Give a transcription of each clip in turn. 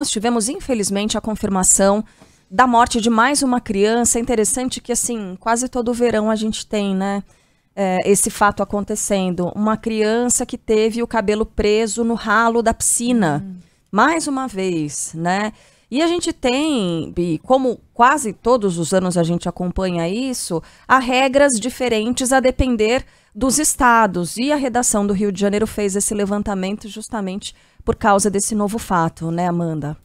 nós tivemos, infelizmente, a confirmação da morte de mais uma criança. É interessante que, assim, quase todo verão a gente tem, né? É, esse fato acontecendo. Uma criança que teve o cabelo preso no ralo da piscina. Hum. Mais uma vez, né? E a gente tem, Bi, como quase todos os anos a gente acompanha isso, há regras diferentes a depender dos estados. E a redação do Rio de Janeiro fez esse levantamento justamente por causa desse novo fato, né, Amanda?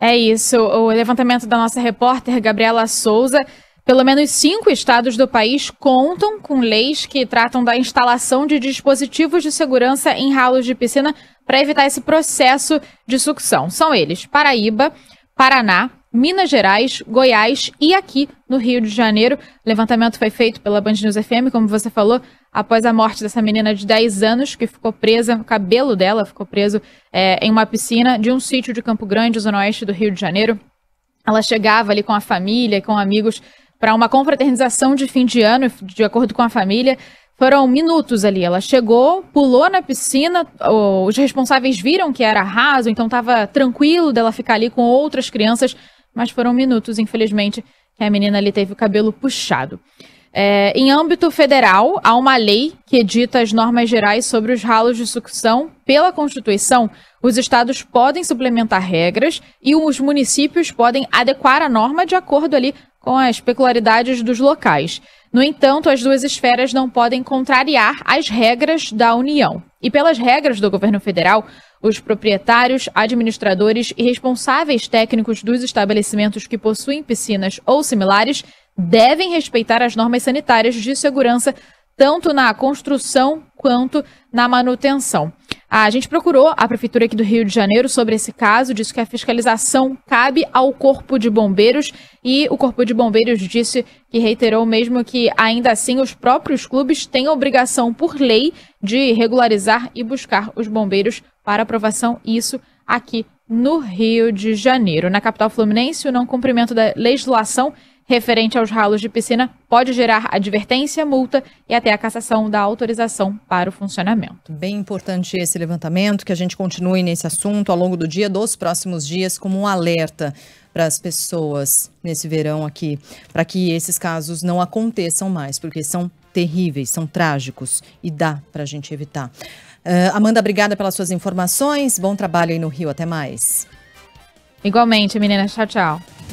É isso. O levantamento da nossa repórter Gabriela Souza pelo menos cinco estados do país contam com leis que tratam da instalação de dispositivos de segurança em ralos de piscina para evitar esse processo de sucção. São eles Paraíba, Paraná, Minas Gerais, Goiás e aqui no Rio de Janeiro. O levantamento foi feito pela Band News FM, como você falou, após a morte dessa menina de 10 anos que ficou presa, o cabelo dela ficou preso é, em uma piscina de um sítio de Campo Grande, zona oeste do Rio de Janeiro. Ela chegava ali com a família, com amigos para uma confraternização de fim de ano, de acordo com a família. Foram minutos ali. Ela chegou, pulou na piscina. Os responsáveis viram que era raso, então estava tranquilo dela ficar ali com outras crianças. Mas foram minutos, infelizmente, que a menina ali teve o cabelo puxado. É, em âmbito federal, há uma lei que edita as normas gerais sobre os ralos de sucção. Pela Constituição, os estados podem suplementar regras e os municípios podem adequar a norma de acordo ali com as peculiaridades dos locais. No entanto, as duas esferas não podem contrariar as regras da União. E pelas regras do governo federal, os proprietários, administradores e responsáveis técnicos dos estabelecimentos que possuem piscinas ou similares devem respeitar as normas sanitárias de segurança, tanto na construção quanto na manutenção. A gente procurou a Prefeitura aqui do Rio de Janeiro sobre esse caso, disse que a fiscalização cabe ao Corpo de Bombeiros e o Corpo de Bombeiros disse que reiterou mesmo que, ainda assim, os próprios clubes têm a obrigação por lei de regularizar e buscar os bombeiros para aprovação, isso aqui no Rio de Janeiro. Na capital fluminense, o não cumprimento da legislação referente aos ralos de piscina pode gerar advertência, multa e até a cassação da autorização para o funcionamento. Bem importante esse levantamento, que a gente continue nesse assunto ao longo do dia, dos próximos dias, como um alerta para as pessoas nesse verão aqui, para que esses casos não aconteçam mais, porque são terríveis, são trágicos e dá para a gente evitar. Uh, Amanda, obrigada pelas suas informações. Bom trabalho aí no Rio. Até mais. Igualmente, menina. Tchau, tchau.